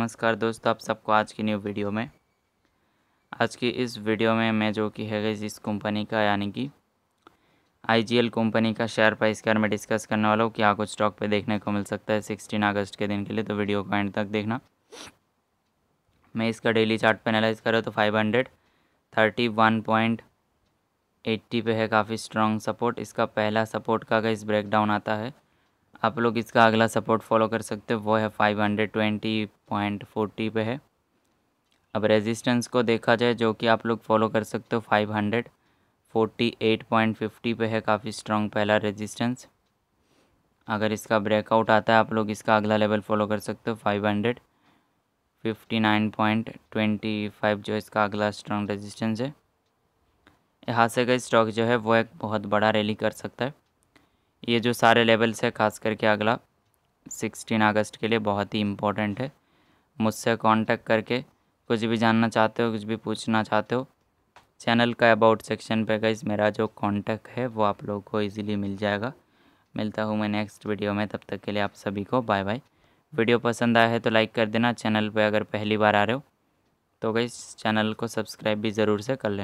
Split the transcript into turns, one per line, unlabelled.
नमस्कार दोस्तों आप सबको आज की न्यू वीडियो में आज की इस वीडियो में मैं जो कि है इस कंपनी का यानी कि आईजीएल कंपनी का शेयर प्राइस के में डिस्कस करने वाला हूँ क्या कुछ स्टॉक पे देखने को मिल सकता है सिक्सटीन अगस्त के दिन के लिए तो वीडियो को एंड तक देखना मैं इसका डेली चार्ट एनालाइज करूँ तो five hundred thirty one point eighty पे है काफ़ी स्ट्रॉन्ग सपोर्ट इसका पहला सपोर्ट का अगर इस ब्रेकडाउन आता है आप लोग इसका अगला सपोर्ट फॉलो कर सकते हो वो है five hundred twenty point forty पे है अब रेजिस्टेंस को देखा जाए जो कि आप लोग फॉलो कर सकते हो five hundred forty eight point fifty पे है काफ़ी स्ट्रॉन्ग पहला रेजिस्टेंस अगर इसका ब्रेकआउट आता है आप लोग इसका अगला लेवल फॉलो कर सकते हो five hundred fifty nine point twenty five जो इसका अगला स्ट्रॉन्ग रेजिस्टेंस है यहाँ से का स्टॉक जो है वो एक बहुत बड़ा रैली कर सकता है ये जो सारे लेवल्स है खास करके अगला सिक्सटीन अगस्त के लिए बहुत ही इम्पोर्टेंट है मुझसे कांटेक्ट करके कुछ भी जानना चाहते हो कुछ भी पूछना चाहते हो चैनल का अबाउट सेक्शन पे गई मेरा जो कांटेक्ट है वो आप लोगों को इजीली मिल जाएगा मिलता हूँ मैं नेक्स्ट वीडियो में तब तक के लिए आप सभी को बाय बाय वीडियो पसंद आया है तो लाइक कर देना चैनल पर अगर पहली बार आ रहे हो तो गई चैनल को सब्सक्राइब भी ज़रूर से कर लेना